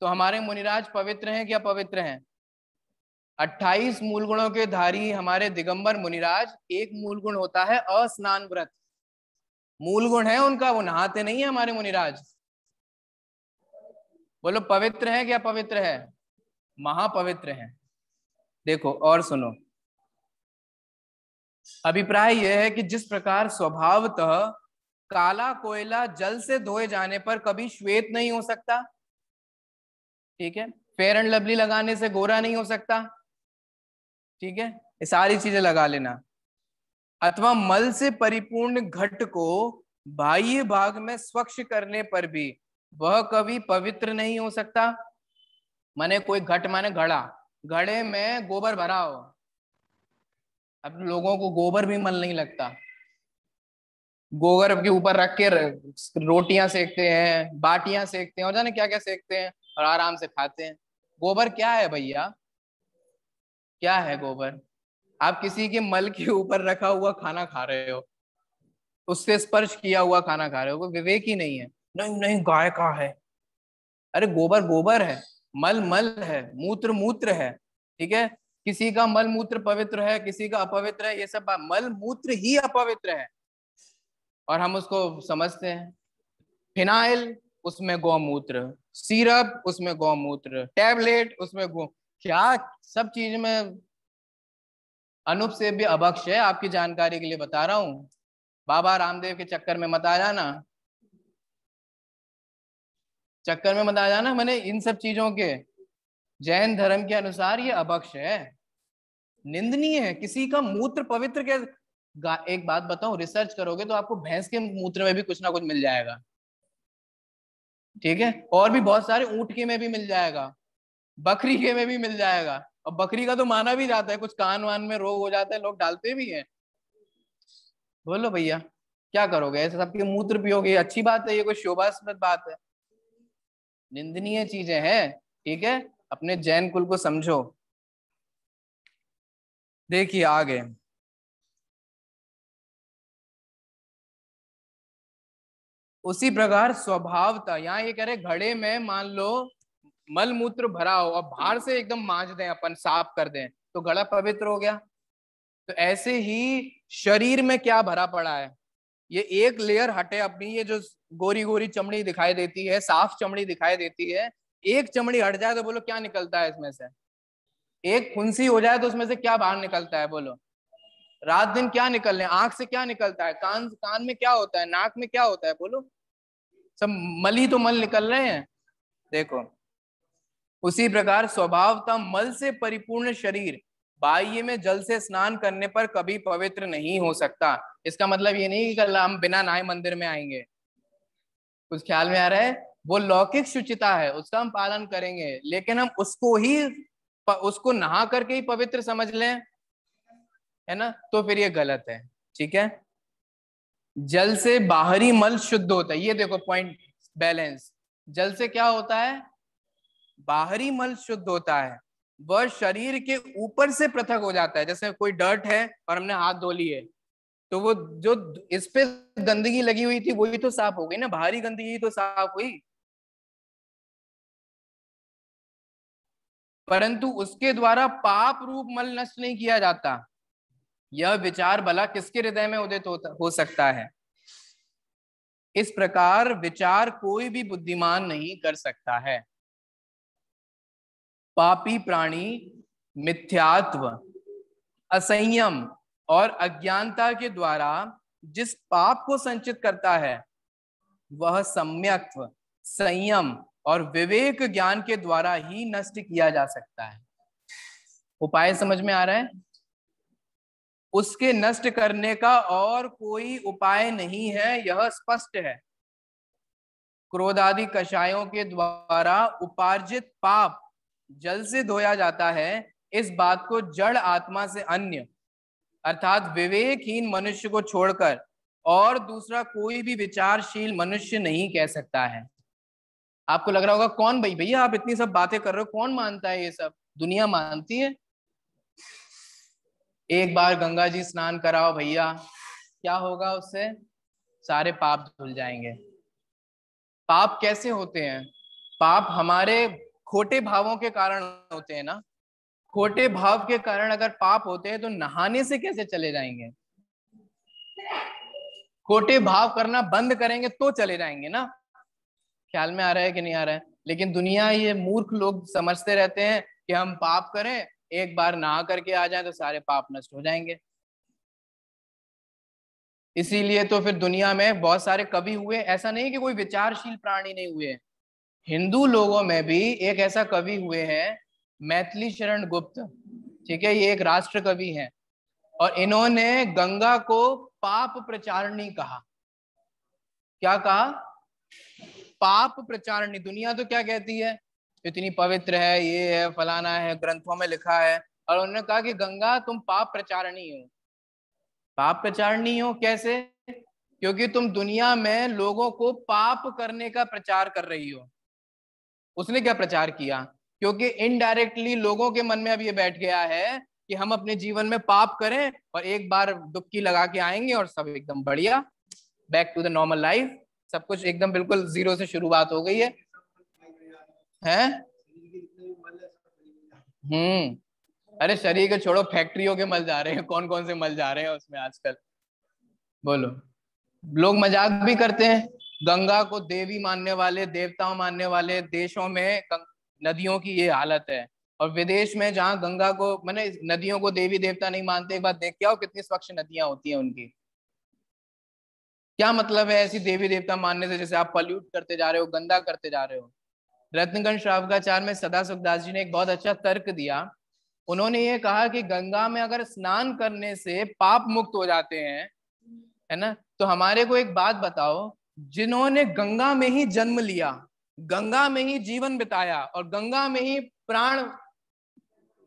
तो हमारे मुनिराज पवित्र हैं क्या पवित्र हैं 28 मूल गुणों के धारी हमारे दिगंबर मुनिराज एक मूल गुण होता है अस्नान व्रत मूल गुण है उनका वो नहाते नहीं है हमारे मुनिराज बोलो पवित्र है क्या पवित्र है महापवित्र है देखो और सुनो अभिप्राय यह है कि जिस प्रकार स्वभावतः काला कोयला जल से धोए जाने पर कभी श्वेत नहीं हो सकता ठीक है फेयर एंड लवली लगाने से गोरा नहीं हो सकता ठीक है ये सारी चीजें लगा लेना अथवा मल से परिपूर्ण घट को बाह्य भाग में स्वच्छ करने पर भी वह कभी पवित्र नहीं हो सकता मैंने कोई घट माने घड़ा घड़े में गोबर भरा हो अब लोगों को गोबर भी मल नहीं लगता गोबर के ऊपर रख के रोटियां सेकते हैं बाटियां सेकते हैं और जाने क्या क्या सेकते हैं और आराम से खाते हैं गोबर क्या है भैया क्या है गोबर आप किसी के मल के ऊपर रखा हुआ खाना खा रहे हो उससे स्पर्श किया हुआ खाना खा रहे हो विवेक ही नहीं है नहीं नहीं गाय का है अरे गोबर गोबर है मल मल है मूत्र मूत्र है ठीक है किसी का मल मूत्र पवित्र है किसी का अपवित्र है ये सब मल मूत्र ही अपवित्र है और हम उसको समझते हैं फिनाइल उसमें गौमूत्र सीरप उसमें गौमूत्र टैबलेट उसमें गौ क्या सब चीज में अनुप से भी अभक्ष है आपकी जानकारी के लिए बता रहा हूं बाबा रामदेव के चक्कर में मत आ जाना चक्कर में मत आ जाना मैंने इन सब चीजों के जैन धर्म के अनुसार ये अभक्ष है निंदनीय है किसी का मूत्र पवित्र के एक बात बताऊं रिसर्च करोगे तो आपको भैंस के मूत्र में भी कुछ ना कुछ मिल जाएगा ठीक है और भी बहुत सारे के में भी मिल जाएगा बकरी के में भी मिल जाएगा और बकरी का तो माना भी जाता है कुछ कान वान में रोग हो जाता है लोग डालते भी हैं बोलो भैया क्या करोगे ऐसे सबके मूत्र पियोगे अच्छी बात है ये कोई शोभास्पद बात है निंदनीय चीजें हैं ठीक है अपने जैन कुल को समझो देखिए आगे उसी प्रकार स्वभावता यहाँ ये कह रहे घड़े में मान लो मल मूत्र भरा हो और बाहर से एकदम मांझ दें अपन साफ कर दें तो गला पवित्र हो गया तो ऐसे ही शरीर में क्या भरा पड़ा है ये एक लेयर हटे अपनी ये जो गोरी गोरी चमड़ी दिखाई देती है साफ चमड़ी दिखाई देती है एक चमड़ी हट जाए तो बोलो क्या निकलता है इसमें से एक खुंसी हो जाए तो उसमें से क्या बाहर निकलता है बोलो रात दिन क्या निकल रहे आंख से क्या निकलता है कान कान में क्या होता है नाक में क्या होता है बोलो सब मल ही तो मल निकल रहे हैं देखो उसी प्रकार स्वभावतः मल से परिपूर्ण शरीर बाह्य में जल से स्नान करने पर कभी पवित्र नहीं हो सकता इसका मतलब ये नहीं कि कल हम बिना नाय मंदिर में आएंगे कुछ ख्याल में आ रहा है वो लौकिक शुचिता है उसका हम पालन करेंगे लेकिन हम उसको ही उसको नहा करके ही पवित्र समझ लें है ना तो फिर ये गलत है ठीक है जल से बाहरी मल शुद्ध होता है ये देखो पॉइंट बैलेंस जल से क्या होता है बाहरी मल शुद्ध होता है वह शरीर के ऊपर से पृथक हो जाता है जैसे कोई डर्ट है और हमने हाथ धो लिए तो वो जो इस पे गंदगी लगी हुई थी वही तो साफ हो गई ना बाहरी गंदगी तो साफ हुई परंतु उसके द्वारा पाप रूप मल नष्ट नहीं किया जाता यह विचार भला किसके हृदय में उदित हो सकता है इस प्रकार विचार कोई भी बुद्धिमान नहीं कर सकता है पापी प्राणी मिथ्यात्व असंयम और अज्ञानता के द्वारा जिस पाप को संचित करता है वह सम्यक्व संयम और विवेक ज्ञान के द्वारा ही नष्ट किया जा सकता है उपाय समझ में आ रहा है उसके नष्ट करने का और कोई उपाय नहीं है यह स्पष्ट है क्रोध आदि कषायों के द्वारा उपार्जित पाप जल से धोया जाता है इस बात को जड़ आत्मा से अन्य अर्थात विवेकहीन मनुष्य को छोड़कर और दूसरा कोई भी विचारशील मनुष्य नहीं कह सकता है आपको लग रहा होगा कौन भाई भैया आप इतनी सब बातें कर रहे हो कौन मानता है ये सब दुनिया मानती है एक बार गंगा जी स्नान कराओ भैया क्या होगा उससे सारे पाप धुल जाएंगे पाप कैसे होते हैं पाप हमारे खोटे भावों के कारण होते हैं ना खोटे भाव के कारण अगर पाप होते हैं तो नहाने से कैसे चले जाएंगे खोटे भाव करना बंद करेंगे तो चले जाएंगे ना ख्याल में आ रहा है कि नहीं आ रहा है लेकिन दुनिया ये मूर्ख लोग समझते रहते हैं कि हम पाप करें एक बार नहा करके आ जाए तो सारे पाप नष्ट हो जाएंगे इसीलिए तो फिर दुनिया में बहुत सारे कवि हुए ऐसा नहीं कि कोई विचारशील प्राणी नहीं हुए हिंदू लोगों में भी एक ऐसा कवि हुए हैं मैथिली शरण गुप्त ठीक है ये एक राष्ट्र कवि है और इन्होंने गंगा को पाप प्रचारणी कहा क्या कहा पाप प्रचारणी दुनिया तो क्या कहती है इतनी पवित्र है ये है फलाना है ग्रंथों में लिखा है और उन्होंने कहा कि गंगा तुम पाप प्रचारणी हो पाप प्रचारणी हो कैसे क्योंकि तुम दुनिया में लोगों को पाप करने का प्रचार कर रही हो उसने क्या प्रचार किया क्योंकि इनडायरेक्टली लोगों के मन में अब ये बैठ गया है कि हम अपने जीवन में पाप करें और एक बार डुबकी लगा के आएंगे और सब एकदम बढ़िया back to the normal life सब कुछ एकदम बिल्कुल जीरो से शुरुआत हो गई है हैं हम्म अरे शरीर के छोड़ो फैक्ट्रियों के मल जा रहे हैं कौन कौन से मल जा रहे हैं उसमें आजकल बोलो लोग मजाक भी करते हैं गंगा को देवी मानने वाले देवताओं मानने वाले देशों में नदियों की ये हालत है और विदेश में जहाँ गंगा को मैंने नदियों को देवी देवता नहीं मानते एक बार देख के आओ कितनी स्वच्छ नदियां होती हैं उनकी क्या मतलब है ऐसी देवी देवता मानने से जैसे आप पॉल्यूट करते जा रहे हो गंदा करते जा रहे हो रत्नगण श्रावकाचार में सदा सुखदास जी ने एक बहुत अच्छा तर्क दिया उन्होंने ये कहा कि गंगा में अगर स्नान करने से पाप मुक्त हो जाते हैं है ना तो हमारे को एक बात बताओ जिन्होंने गंगा में ही जन्म लिया गंगा में ही जीवन बिताया और गंगा में ही प्राण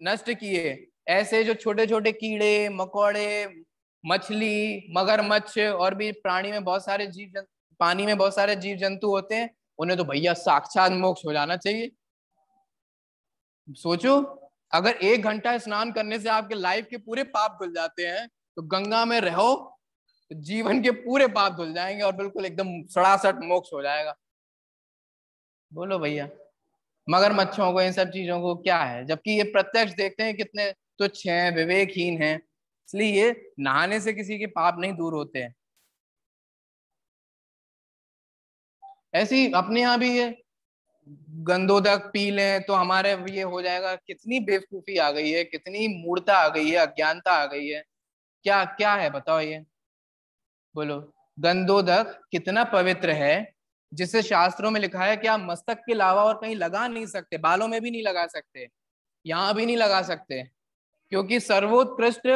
नष्ट किए ऐसे जो छोटे छोटे कीड़े मकोड़े मछली मगरमच्छ और भी प्राणी में बहुत सारे जीव जंतु पानी में बहुत सारे जीव जंतु होते हैं उन्हें तो भैया साक्षात मोक्ष हो जाना चाहिए सोचो अगर एक घंटा स्नान करने से आपके लाइफ के पूरे पाप खुल जाते हैं तो गंगा में रहो तो जीवन के पूरे पाप धुल जाएंगे और बिल्कुल एकदम सड़ासठ मोक्ष हो जाएगा बोलो भैया मगर मच्छों को इन सब चीजों को क्या है जबकि ये प्रत्यक्ष देखते हैं कितने तुच्छ हैं विवेकहीन हैं इसलिए ये नहाने से किसी के पाप नहीं दूर होते हैं ऐसी अपने यहां भी ये गंदोदक पी लें तो हमारे ये हो जाएगा कितनी बेवकूफी आ गई है कितनी मूर्ता आ गई है अज्ञानता आ गई है क्या क्या है बताओ ये बोलो गंधोदक कितना पवित्र है जिसे शास्त्रों में लिखा है कि आप मस्तक के अलावा और कहीं लगा नहीं सकते बालों में भी नहीं लगा सकते यहाँ भी नहीं लगा सकते क्योंकि सर्वोत्कृष्ट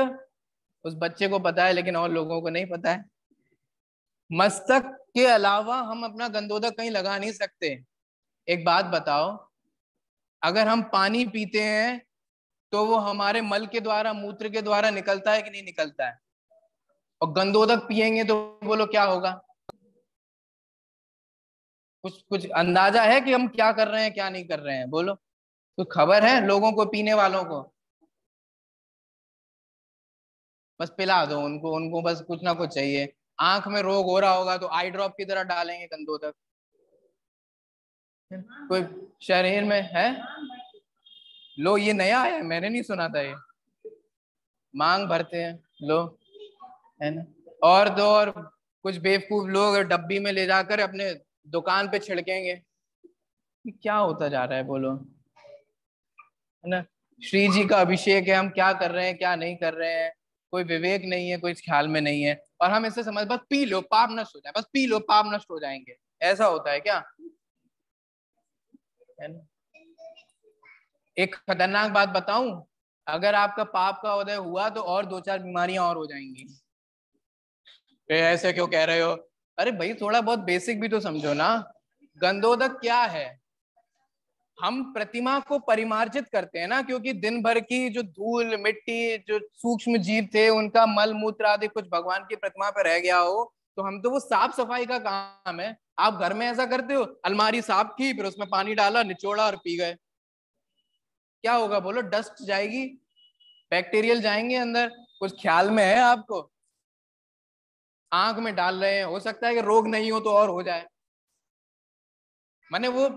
उस बच्चे को पता है लेकिन और लोगों को नहीं पता है मस्तक के अलावा हम अपना गंदोदक कहीं लगा नहीं सकते एक बात बताओ अगर हम पानी पीते हैं तो वो हमारे मल के द्वारा मूत्र के द्वारा निकलता है कि नहीं निकलता है और गंदोदक पिएंगे तो बोलो क्या होगा कुछ कुछ अंदाजा है कि हम क्या कर रहे हैं क्या नहीं कर रहे हैं बोलो कुछ तो खबर है लोगों को पीने वालों को बस पिला दो उनको उनको बस कुछ ना कुछ चाहिए आंख में रोग हो रहा होगा तो आई ड्रॉप की तरह डालेंगे गंदोदक कोई शरीर में है लो ये नया है मैंने नहीं सुना था ये मांग भरते हैं लो है ना और दो और कुछ बेवकूफ लोग डब्बी में ले जाकर अपने दुकान पे छिड़केंगे क्या होता जा रहा है बोलो है ना श्री जी का अभिषेक है हम क्या कर रहे हैं क्या नहीं कर रहे हैं कोई विवेक नहीं है कोई ख्याल में नहीं है और हम इसे समझ बस पी लो पाप नष्ट हो जाए बस पी लो पाप नष्ट हो जाएंगे ऐसा होता है क्या है ना एक खतरनाक बात बताऊं अगर आपका पाप का उदय हुआ तो और दो चार बीमारियां और हो जाएंगी ऐसे क्यों कह रहे हो अरे भाई थोड़ा बहुत बेसिक भी तो समझो ना गंधोदक क्या है हम प्रतिमा को परिमार्जित करते हैं ना क्योंकि दिन भर की जो धूल मिट्टी जो सूक्ष्म जीव थे उनका मल मूत्र आदि कुछ भगवान की प्रतिमा पर रह गया हो तो हम तो वो साफ सफाई का काम है आप घर में ऐसा करते हो अलमारी साफ की फिर उसमें पानी डाला निचोड़ा और पी गए क्या होगा बोलो डस्ट जाएगी बैक्टीरियल जाएंगे अंदर कुछ ख्याल में है आपको आंख में डाल रहे हैं हो सकता है कि रोग नहीं हो तो और हो जाए माने वो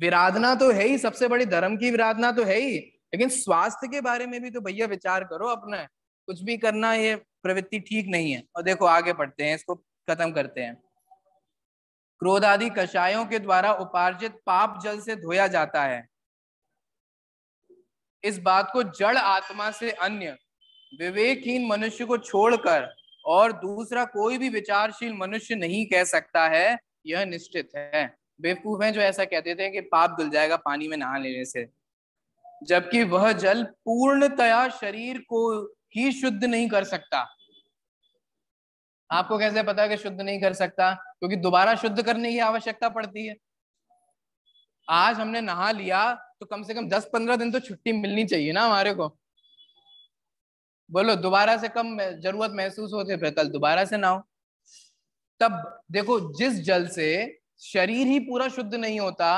विराधना तो है ही सबसे बड़ी धर्म की विराधना तो है ही लेकिन स्वास्थ्य के बारे में भी तो भैया विचार करो अपना कुछ भी करना ये प्रवृत्ति ठीक नहीं है और देखो आगे पढ़ते हैं इसको खत्म करते हैं क्रोध आदि कषायों के द्वारा उपार्जित पाप जल से धोया जाता है इस बात को जड़ आत्मा से अन्य विवेकहीन मनुष्य को छोड़कर और दूसरा कोई भी विचारशील मनुष्य नहीं कह सकता है यह निश्चित है बेवकूफ है जो ऐसा कहते थे कि पाप धुल जाएगा पानी में नहा लेने से जबकि वह जल पूर्णतया शरीर को ही शुद्ध नहीं कर सकता आपको कैसे पता कि शुद्ध नहीं कर सकता क्योंकि दोबारा शुद्ध करने की आवश्यकता पड़ती है आज हमने नहा लिया तो कम से कम दस पंद्रह दिन तो छुट्टी मिलनी चाहिए ना हमारे को बोलो दोबारा से कम जरूरत महसूस होते फिर कल दोबारा से ना हो तब देखो जिस जल से शरीर ही पूरा शुद्ध नहीं होता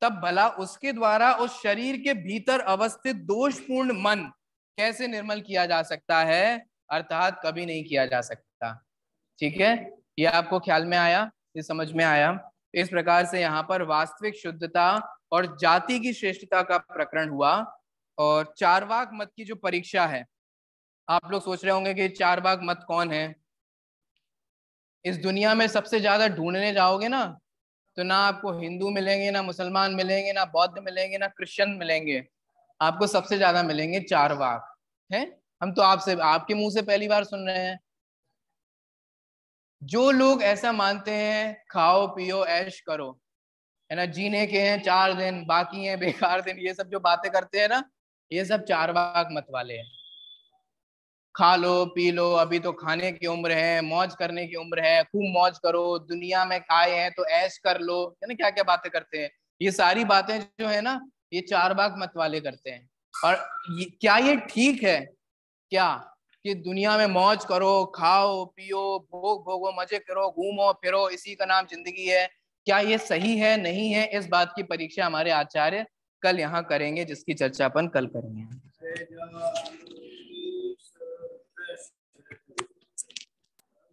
तब भला उसके द्वारा उस शरीर के भीतर अवस्थित दोषपूर्ण मन कैसे निर्मल किया जा सकता है अर्थात कभी नहीं किया जा सकता ठीक है ये आपको ख्याल में आया ये समझ में आया इस प्रकार से यहाँ पर वास्तविक शुद्धता और जाति की श्रेष्ठता का प्रकरण हुआ और चारवाक मत की जो परीक्षा है आप लोग सोच रहे होंगे कि चार बाग मत कौन है इस दुनिया में सबसे ज्यादा ढूंढने जाओगे ना तो ना आपको हिंदू मिलेंगे ना मुसलमान मिलेंगे ना बौद्ध मिलेंगे ना क्रिश्चियन मिलेंगे आपको सबसे ज्यादा मिलेंगे चार बाग है हम तो आपसे आपके मुंह से पहली बार सुन रहे हैं जो लोग ऐसा मानते हैं खाओ पियो ऐश करो है ना जीने के हैं चार दिन बाकी हैं बेकार दिन ये सब जो बातें करते हैं ना ये सब चार बाग मत वाले हैं खा लो पी लो अभी तो खाने की उम्र है मौज करने की उम्र है खूब मौज करो दुनिया में खाए हैं तो ऐश कर लो है ना क्या क्या बातें करते हैं ये सारी बातें जो है ना ये चार बाग मत वाले करते हैं और ये, क्या ये ठीक है क्या कि दुनिया में मौज करो खाओ पियो भोग भोगो मजे करो घूमो फिरो इसी का नाम जिंदगी है क्या ये सही है नहीं है इस बात की परीक्षा हमारे आचार्य कल यहाँ करेंगे जिसकी चर्चा अपन कल करेंगे